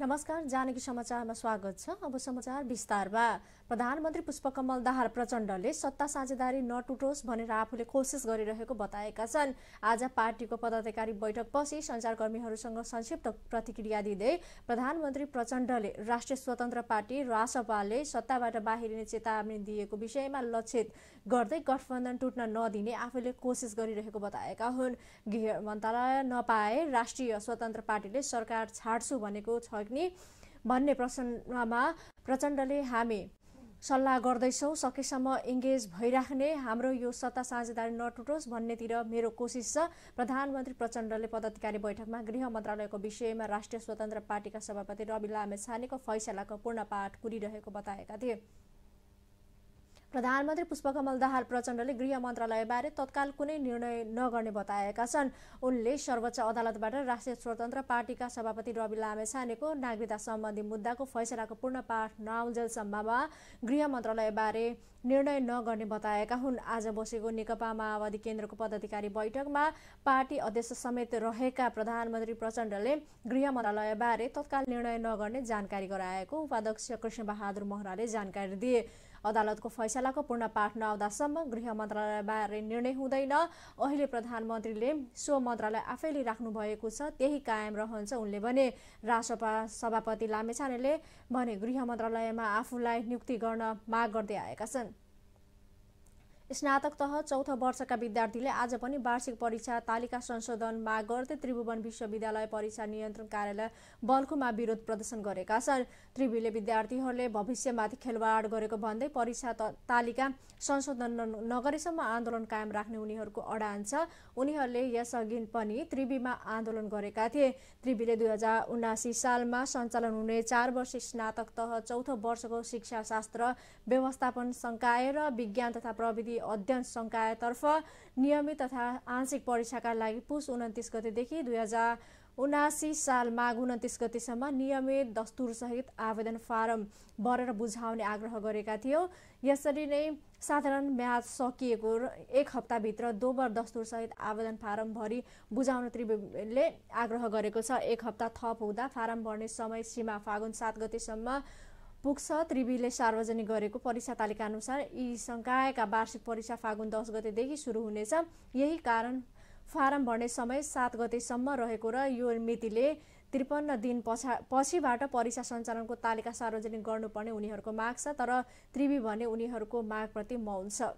नमस्कार जानकी समाचारमा स्वागत छ अब समाचार विस्तारमा प्रधानमन्त्री पुष्पकमल दाहाल प्रचण्डले सत्ता साझेदारी नटुटोस् भनेर आफूले कोसिस गरिरहेको बताएका छन् आज पार्टीको पदाधिकारी बैठकपछि सञ्चारकर्मीहरूसँग संक्षिप्त प्रतिक्रिया दिँदै प्रधानमन्त्री प्रचण्डले राष्ट्रिय स्वतन्त्र पार्टी रासपाले सत्ताबाट बाहिरिने चेतावनी दिएको विषयमा लक्षित गर्दै गठबन्धन टुट्न नदिने आफैले कोसिस गरिरहेको बताएका हुन् गृह मन्त्रालय नपाए राष्ट्रिय स्वतन्त्र पार्टीले सरकार छाड्छु भनेको छ कि भन्ने प्रसङ्गमा प्रचण्डले हामी सल्लाह गर्दैछौँ सकेसम्म इङ्गेज भइराख्ने हाम्रो यो सत्ता साझेदारी नटुटोस् भन्नेतिर मेरो कोसिस छ प्रधानमन्त्री प्रचण्डले पदाधिकारी बैठकमा गृह मन्त्रालयको विषयमा राष्ट्रिय स्वतन्त्र पार्टीका सभापति रवि लामे छानेको फैसलाको पूर्ण पाठ कुरिरहेको बताएका थिए प्रधानमन्त्री पुष्पकमल दाहाल प्रचण्डले गृह मन्त्रालयबारे तत्काल कुनै निर्णय नगर्ने बताएका छन् उनले सर्वोच्च अदालतबाट राष्ट्रिय स्वतन्त्र पार्टीका सभापति रवि लामेछानेको नागरिकता सम्बन्धी मुद्दाको फैसलाको पूर्ण पाठ नआउजेलसम्ममा गृह मन्त्रालयबारे निर्णय नगर्ने बताएका हुन् आज बसेको नेकपा माओवादी केन्द्रको पदाधिकारी बैठकमा पार्टी अध्यक्ष समेत रहेका प्रधानमन्त्री प्रचण्डले गृह मन्त्रालयबारे तत्काल निर्णय नगर्ने जानकारी गराएको उपाध्यक्ष कृष्णबहादुर महराले जानकारी दिए अदालतको फैसलाको पूर्ण पाठ नआउँदासम्म गृह मन्त्रालयबारे निर्णय हुँदैन अहिले प्रधानमन्त्रीले सो मन्त्रालय आफैले राख्नु भएको छ त्यही कायम रहन्छ उनले भने राष्ट्रपा सभापति लामेछानेले भने गृह मन्त्रालयमा आफूलाई नियुक्ति गर्न माग गर्दै आएका छन् स्नातक तह चौथो वर्षका विद्यार्थीले आज पनि वार्षिक परीक्षा तालिका संशोधन माग गर्दै त्रिभुवन विश्वविद्यालय परीक्षा नियन्त्रण कार्यालय बल्खुमा विरोध प्रदर्शन गरेका छन् त्रिभुले विद्यार्थीहरूले भविष्यमाथि खेलवाड गरेको भन्दै परीक्षा तालिका संशोधन नगरेसम्म आन्दोलन कायम राख्ने उनीहरूको अडान छ उनीहरूले यसअघि पनि त्रिवीमा आन्दोलन गरेका थिए त्रिवीले दुई हजार उनासी सालमा सञ्चालन हुने चार वर्ष स्नातक तह चौथो वर्षको शिक्षाशास्त्र व्यवस्थापन संकाय र विज्ञान तथा प्रविधि अध्ययन संकायतर्फ नियमित तथा आंशिक परीक्षाका लागि पुस उन्तिस गतिदेखि दुई हजार उनासी साल माघ उन्तिस गतिसम्म नियमित दस्तुरसहित आवेदन फारम भरेर बुझाउने आग्रह गरेका थियौँ यसरी नै साधारण म्याद सकिएको एक हप्ताभित्र दोबर दस्तुरसहित आवेदन फारम भरि बुझाउन त्रिवेणीले आग्रह गरेको छ एक हप्ता थप हुँदा फारम भर्ने समय सीमा फागुन सात गतिसम्म पुग्छ त्रिवीले सार्वजनिक गरेको परीक्षा तालिका अनुसार यी सङ्कायका वार्षिक परीक्षा फागुन दस गतेदेखि सुरु हुनेछ यही कारण फारम भर्ने समय सात गतेसम्म रहेको र यो मितिले त्रिपन्न दिन पछा पछिबाट परीक्षा सञ्चालनको तालिका सार्वजनिक गर्नुपर्ने उनीहरूको माग छ तर त्रिवी भने उनीहरूको मागप्रति मौन छ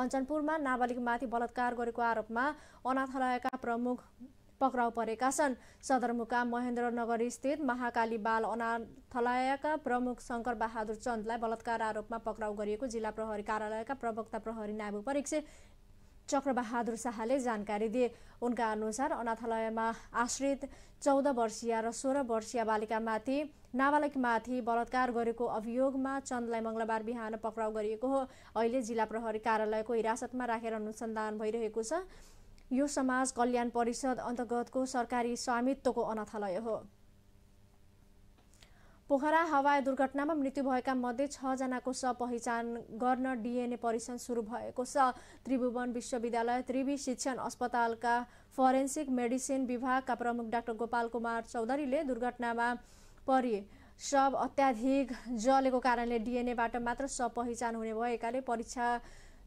कञ्चनपुरमा नाबालिगमाथि बलात्कार गरेको आरोपमा अनाथालयका प्रमुख पक्राउ परेका छन् सदरमुकाम महेन्द्रनगर स्थित महाकाली बाल अनाथालयका प्रमुख शङ्कर बहादुर चन्दलाई बलात्कार आरोपमा पक्राउ गरिएको जिल्ला प्रहरी कार्यालयका प्रवक्ता प्रहरी नायब परीक्षक चक्रबहादुर शाहले जानकारी दिए उनका अनुसार अनाथालयमा आश्रित चौध वर्षीय र सोह्र वर्षीय बालिकामाथि नाबालिगमाथि बलात्कार गरेको अभियोगमा चन्दलाई मङ्गलबार बिहान पक्राउ गरिएको हो अहिले जिल्ला प्रहरी कार्यालयको हिरासतमा राखेर अनुसन्धान भइरहेको छ यो समाज कल्याण परिषद अन्तर्गतको सरकारी स्वामित्वको अनाथालय हो पोखरा हवाई दुर्घटनामा मृत्यु भएका मध्ये छजनाको शव पहिचान गर्न डिएनए परीक्षण सुरु भएको छ त्रिभुवन विश्वविद्यालय त्रिवी शिक्षण अस्पतालका फरेन्सिक मेडिसिन विभागका प्रमुख डाक्टर गोपाल कुमार चौधरीले दुर्घटनामा परि शव अत्याधिक जलेको कारणले डिएनएबाट मात्र शव पहिचान हुने भएकाले परीक्षा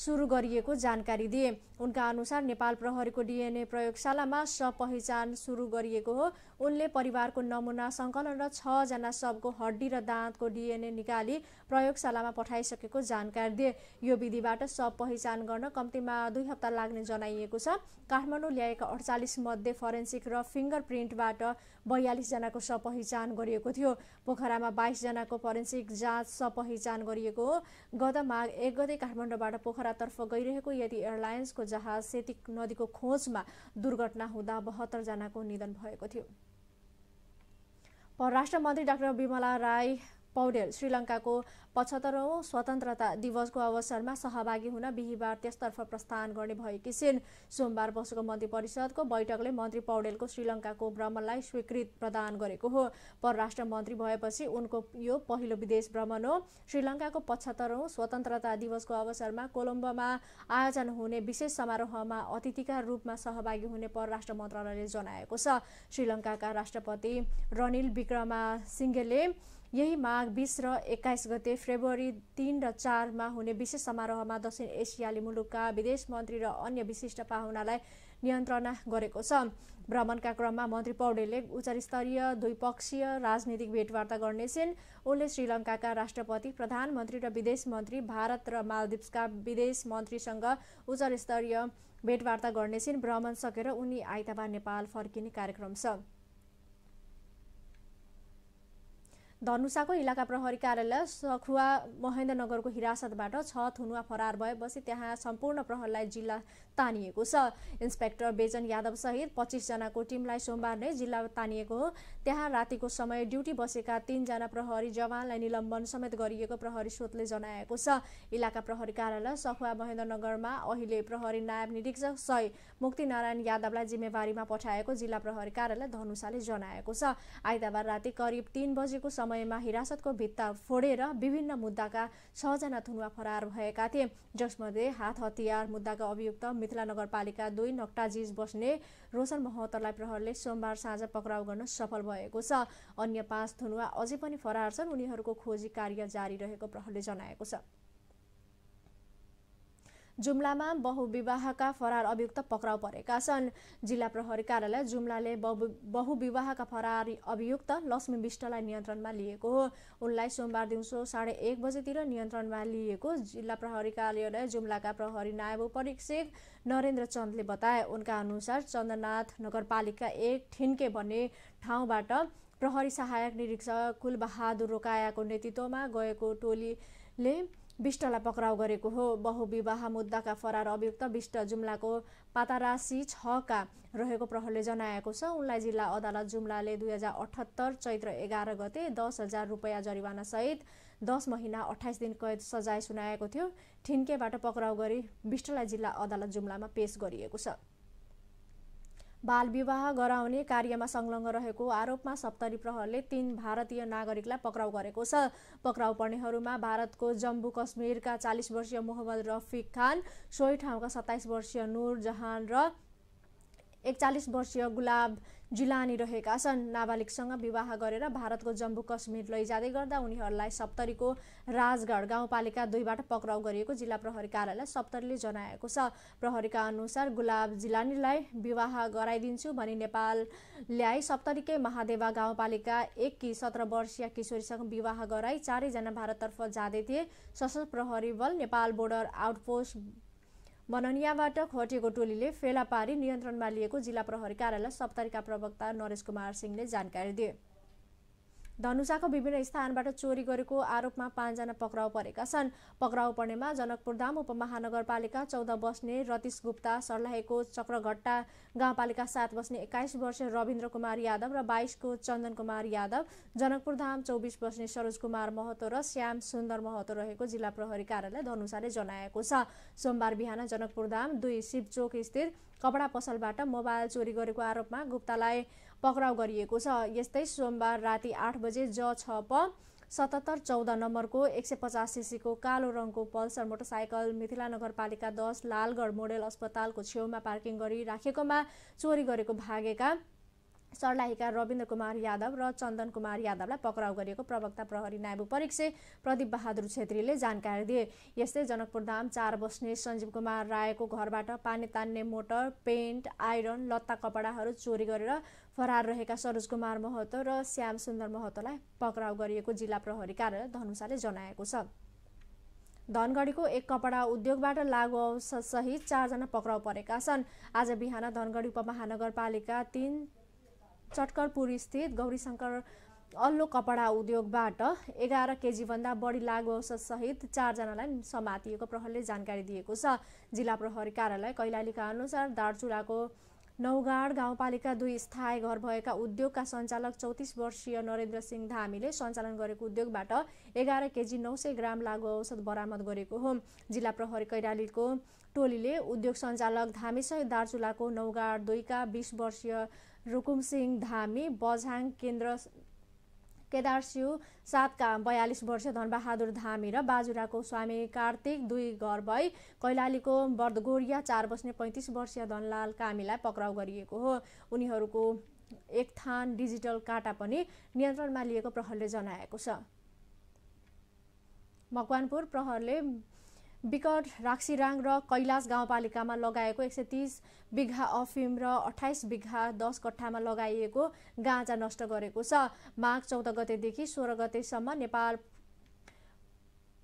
सुरु गरिएको जानकारी दिए उनका अनुसार नेपाल प्रहरीको डिएनए प्रयोगशालामा सप पहिचान सुरु गरिएको हो उनले परिवारको नमुना सङ्कलन र छजना सबको हड्डी र दाँतको डिएनए निकाली प्रयोगशालामा पठाइसकेको जानकारी दिए यो विधिबाट सब पहिचान गर्न कम्तीमा दुई हप्ता लाग्ने जनाइएको छ काठमाडौँ ल्याएका अडचालिस मध्ये फरेन्सिक र फिङ्गर प्रिन्टबाट बयालिसजनाको शव पहिचान गरिएको थियो पोखरामा बाइसजनाको फरेन्सिक जाँच शव पहिचान गरिएको हो गत माघ एक गते काठमाडौँबाट पोखरा पोखरातर्फ गइरहेको यदि एयरलाइन्सको जहाज सेतिक नदीको खोजमा दुर्घटना हुँदा जनाको निधन भएको थियो परराष्ट्र मन्त्री डाक्टर विमला राई पौडेल श्रीलङ्काको पचहत्तरौँ स्वतन्त्रता दिवसको अवसरमा सहभागी हुन बिहिबार त्यसतर्फ प्रस्थान गर्ने भएकी छिन् सोमबार बसेको मन्त्री परिषदको बैठकले मन्त्री पौडेलको श्रीलङ्काको भ्रमणलाई स्वीकृत प्रदान गरेको हो परराष्ट्र मन्त्री भएपछि उनको यो पहिलो विदेश भ्रमण हो श्रीलङ्काको पचहत्तरौँ स्वतन्त्रता दिवसको अवसरमा कोलम्बोमा आयोजना हुने विशेष समारोहमा अतिथिका रूपमा सहभागी हुने परराष्ट्र मन्त्रालयले जनाएको छ श्रीलङ्काका राष्ट्रपति रनिल विक्रमा सिङ्घेले यही माघ बिस र एक्काइस गते फेब्रुअरी तिन र चारमा हुने विशेष समारोहमा दक्षिण एसियाली मुलुकका विदेश मन्त्री र अन्य विशिष्ट पाहुनालाई नियन्त्रणा गरेको छ भ्रमणका क्रममा मन्त्री पौडेलले उच्चस्तरीय द्विपक्षीय राजनीतिक भेटवार्ता गर्नेछन् उनले श्रीलङ्काका राष्ट्रपति प्रधानमन्त्री र विदेश मन्त्री भारत र मालदिप्सका विदेश मन्त्रीसँग उच्च स्तरीय भेटवार्ता गर्नेछन् भ्रमण सकेर उनी आइतबार नेपाल फर्किने कार्यक्रम छ धनुषाको इलाका प्रहरी कार्यालय सखुवा महेन्द्रनगरको हिरासतबाट छ थुनुवा फरार भएपछि त्यहाँ सम्पूर्ण प्रहरीलाई जिल्ला तानिएको छ इन्सपेक्टर बेजन यादव सहित पच्चिसजनाको टिमलाई सोमबार नै जिल्ला तानिएको हो त्यहाँ रातिको समय ड्युटी बसेका तिनजना प्रहरी जवानलाई निलम्बन समेत गरिएको प्रहरी स्रोतले जनाएको छ इलाका प्रहरी कार्यालय सखुवा महेन्द्रनगरमा अहिले प्रहरी नायब निरीक्षक सय मुक्तिनारायण यादवलाई जिम्मेवारीमा पठाएको जिल्ला प्रहरी कार्यालय धनुषाले जनाएको छ आइतबार राति करिब तीन बजेको समयमा हिरासतको भित्ता फोडेर विभिन्न मुद्दाका छजना थुनुवा फरार भएका थिए जसमध्ये हात हतियार मुद्दाका अभियुक्त मिथिला नगरपालिका दुई नक्टाजिज बस्ने रोशन महतरलाई प्रहरले सोमबार साँझ पक्राउ गर्न सफल भएको छ अन्य पाँच धुनुवा अझै पनि फरार छन् उनीहरूको खोजी कार्य जारी रहेको प्रहरले जनाएको छ जुम्लामा बहुविवाहका फरार अभियुक्त पक्राउ परेका छन् जिल्ला प्रहरी कार्यालय जुम्लाले बहुविवाहका फरार अभियुक्त लक्ष्मी विष्टलाई नियन्त्रणमा लिएको हो उनलाई सोमबार दिउँसो साढे एक बजेतिर नियन्त्रणमा लिएको जिल्ला प्रहरी कार्यालय जुम्लाका प्रहरी नायब उपरीक्षक नरेन्द्र चन्दले बताए उनका अनुसार चन्द्रनाथ नगरपालिका एक ठिन्के भन्ने ठाउँबाट प्रहरी सहायक निरीक्षक कुलबहादुर रोकायाको नेतृत्वमा गएको टोलीले विष्टलाई पक्राउ गरेको हो बहुविवाह मुद्दाका फरार अभियुक्त विष्ट जुम्लाको पातारासी छका रहेको प्रहरले जनाएको छ उनलाई जिल्ला अदालत जुम्लाले दुई हजार अठहत्तर चैत्र एघार गते दस हजार रुपियाँ जरिवानासहित दस महिना अठाइस दिन कैद सजाय सुनाएको थियो ठिन्केबाट पक्राउ गरी विष्टलाई जिल्ला अदालत जुम्लामा पेश गरिएको छ बाल विवाह गराउने कार्यमा संलग्न रहेको आरोपमा सप्तरी प्रहरले तीन भारतीय नागरिकलाई पक्राउ गरेको छ पक्राउ पर्नेहरूमा भारतको जम्मू कश्मीरका चालिस वर्षीय मोहम्मद रफिक खान सोही ठाउँका सत्ताइस वर्षीय नूर जहान र एकचालिस वर्षीय गुलाब जिलानी रहेका छन् नाबालिगसँग विवाह गरेर भारतको जम्मू कश्मीर लैजाँदै गर्दा उनीहरूलाई सप्तरीको राजगढ गाउँपालिका दुईबाट पक्राउ गरिएको जिल्ला प्रहरी कार्यालय सप्तरीले जनाएको छ प्रहरीका अनुसार गुलाब जिलानीलाई विवाह गराइदिन्छु भनी नेपाल ल्याई सप्तरीकै महादेवा गाउँपालिका एक कि सत्र वर्षीय किशोरीसँग विवाह गराई चारैजना भारततर्फ जाँदै थिए सशस्त्र प्रहरी बल नेपाल बोर्डर आउटपोस्ट मननियाबाट खटिएको टोलीले फेला पारी नियन्त्रणमा लिएको जिल्ला प्रहरी कार्यालय सप्तरीका प्रवक्ता नरेश कुमार सिंहले जानकारी दिए धनुषाको विभिन्न स्थानबाट चोरी गरेको आरोपमा पाँचजना पक्राउ परेका छन् पक्राउ पर्नेमा जनकपुरधाम उपमहानगरपालिका चौध बस्ने रतिश गुप्ता सर्लाहेको चक्रघट्टा गाउँपालिका सात बस्ने एक्काइस वर्ष रविन्द्र कुमार यादव र बाइसको चन्दन कुमार यादव जनकपुरधाम चौबिस बस्ने सरोज कुमार महतो र श्याम सुन्दर महतो रहेको जिल्ला प्रहरी कार्यालय धनुषाले जनाएको छ सोमबार बिहान जनकपुरधाम दुई शिवचोक स्थित कपडा पसलबाट मोबाइल चोरी गरेको आरोपमा गुप्तालाई पक्राउ गरिएको छ यस्तै सोमबार राति आठ बजे ज छ प सतहत्तर चौध नम्बरको एक सय पचास सिसीको कालो रङको पल्सर मोटरसाइकल मिथिला नगरपालिका दस लालगढ मोडेल अस्पतालको छेउमा पार्किङ गरी चोरी गरेको भागेका सर्लाहीका रविन्द्र कुमार यादव र चन्दन कुमार यादवलाई पक्राउ गरिएको प्रवक्ता प्रहरी नायब परीक्षे प्रदीप बहादुर छेत्रीले जानकारी दिए यस्तै जनकपुरधाम चार बस्ने सञ्जीव कुमार रायको घरबाट पानी तान्ने मोटर पेन्ट आइरन लत्ता कपडाहरू चोरी गरेर फरार रहेका सरोज कुमार महतो र श्याम सुन्दर महतोलाई पक्राउ गरिएको जिल्ला प्रहरी कार्यालय धनुषाले जनाएको छ धनगढीको एक कपडा उद्योगबाट लागु औषधसहित चारजना पक्राउ परेका छन् आज बिहान धनगढी उपमहानगरपालिका तिन चटकरपुर चटकरपुरस्थित गौरीशङ्कर अल्लो कपडा उद्योगबाट एघार केजीभन्दा बढी लागु औषधसहित चारजनालाई समातिएको प्रहरले जानकारी दिएको छ जिल्ला प्रहरी कार्यालय कैलालीका अनुसार दार्चुलाको नौगाड गाउँपालिका दुई स्थायी घर भएका उद्योगका सञ्चालक चौतिस वर्षीय नरेन्द्र सिंह धामीले सञ्चालन गरेको उद्योगबाट एघार केजी नौ सय ग्राम लागु औषध बरामद गरेको हो जिल्ला प्रहरी कैलालीको टोलीले उद्योग सञ्चालक धामीसहित दार्चुलाको नौगाड दुईका बिस वर्षीय रुकुमसिंह धामी बझाङ केन्द्र केदार सातका बयालिस वर्ष धनबहादुर धामी र बाजुराको स्वामी कार्तिक दुई घर भई कैलालीको बर्दगोरिया चार बस्ने पैँतिस वर्षीय धनलाल कामीलाई पक्राउ गरिएको हो उनीहरूको एक थान डिजिटल काटा पनि नियन्त्रणमा लिएको प्रहरले जनाएको छ मकवानपुर प्रहरले विकट राक्सीराङ र कैलाश गाउँपालिकामा लगाएको एक सय तिस बिघा अफिम र अठाइस बिघा दस कट्ठामा लगाइएको गाँजा नष्ट गरेको छ माघ चौध गतेदेखि सोह्र गतेसम्म नेपाल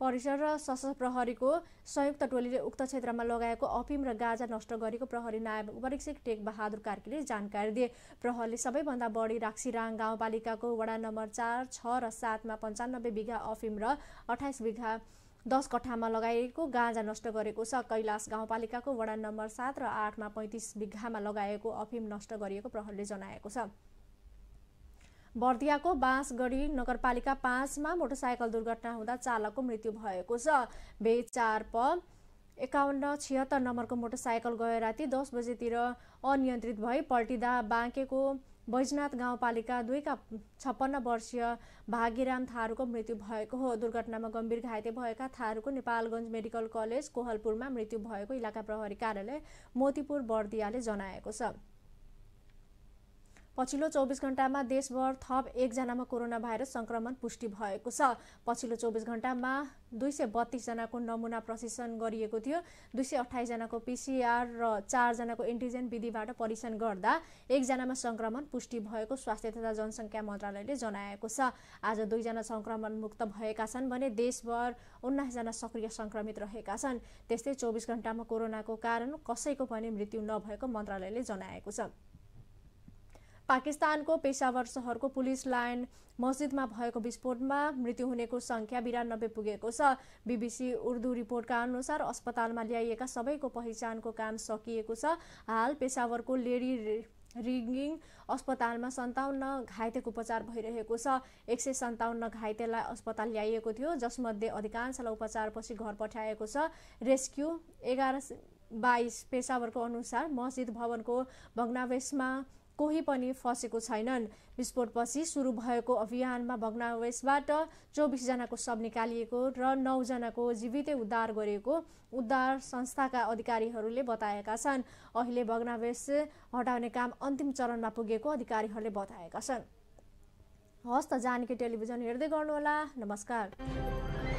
परिसर र सशस्त्र प्रहरीको संयुक्त टोलीले उक्त क्षेत्रमा लगाएको अफिम र गाँजा नष्ट गरेको प्रहरी नायब उपरीक्षक टेक बहादुर कार्कीले जानकारी दिए प्रहरीले सबैभन्दा बढी राक्सीराङ गाउँपालिकाको वडा नम्बर चार छ र सातमा पन्चानब्बे बिघा अफिम र अठाइस बिघा दस कठामा लगाइएको गाँजा नष्ट गरेको छ कैलाश गाउँपालिकाको वडा नम्बर सात र आठमा पैँतिस बिघामा लगाएको अफिम नष्ट गरिएको प्रहरले जनाएको छ बर्दियाको बाँसगढी नगरपालिका पाँचमा मोटरसाइकल दुर्घटना हुँदा चालकको मृत्यु भएको छ चार प एकाउन्न छिहत्तर नम्बरको मोटरसाइकल गए राति दस बजेतिर अनियन्त्रित भई पल्टिँदा बाँकेको बैजनाथ गाउँपालिका दुईका छप्पन्न वर्षीय भागीराम थारूको मृत्यु भएको हो दुर्घटनामा गम्भीर घाइते भएका थारूको नेपालगञ्ज मेडिकल कलेज कोहलपुरमा मृत्यु भएको इलाका प्रहरी कार्यालय मोतीपुर बर्दियाले जनाएको छ पछिल्लो चौबिस घण्टामा देशभर थप एकजनामा कोरोना भाइरस संक्रमण पुष्टि भएको छ पछिल्लो चौबिस घण्टामा दुई सय बत्तीसजनाको नमुना प्रशिक्षण गरिएको थियो दुई सय अठाइसजनाको पिसिआर र चारजनाको एन्टिजेन विधिबाट परीक्षण गर्दा एकजनामा सङ्क्रमण पुष्टि भएको स्वास्थ्य तथा जनसङ्ख्या मन्त्रालयले जनाएको छ आज दुईजना सङ्क्रमण मुक्त भएका छन् भने देशभर उन्नाइसजना सक्रिय सङ्क्रमित रहेका छन् त्यस्तै चौबिस घण्टामा कोरोनाको कारण कसैको पनि मृत्यु नभएको मन्त्रालयले जनाएको छ पाकिस्तानको पेसावर सहरको पुलिस लाइन मस्जिदमा भएको विस्फोटमा मृत्यु हुनेको सङ्ख्या बिरानब्बे पुगेको छ बिबिसी उर्दू रिपोर्टका अनुसार अस्पतालमा ल्याइएका सबैको पहिचानको काम सकिएको छ हाल पेसावरको लेडी रिगिङ अस्पतालमा सन्ताउन्न घाइतेको उपचार भइरहेको छ एक सय सन्ताउन्न घाइतेलाई अस्पताल ल्याइएको थियो जसमध्ये अधिकांशलाई उपचारपछि घर पठाएको छ रेस्क्यु एघार बाइस पेसावरको अनुसार मस्जिद भवनको भग्नावेशमा कोही पनि फसेको छैनन् विस्फोटपछि सुरु भएको अभियानमा भग्नावेशबाट चौबिसजनाको शव निकालिएको र नौजनाको जीवितै उद्धार गरिएको उद्धार संस्थाका अधिकारीहरूले बताएका छन् अहिले भग्नावेश हटाउने काम अन्तिम चरणमा पुगेको अधिकारीहरूले बताएका छन् हस् त जानकी टेलिभिजन हेर्दै गर्नुहोला नमस्कार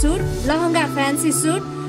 सुट लहङ्गा फ्यान्सी सुट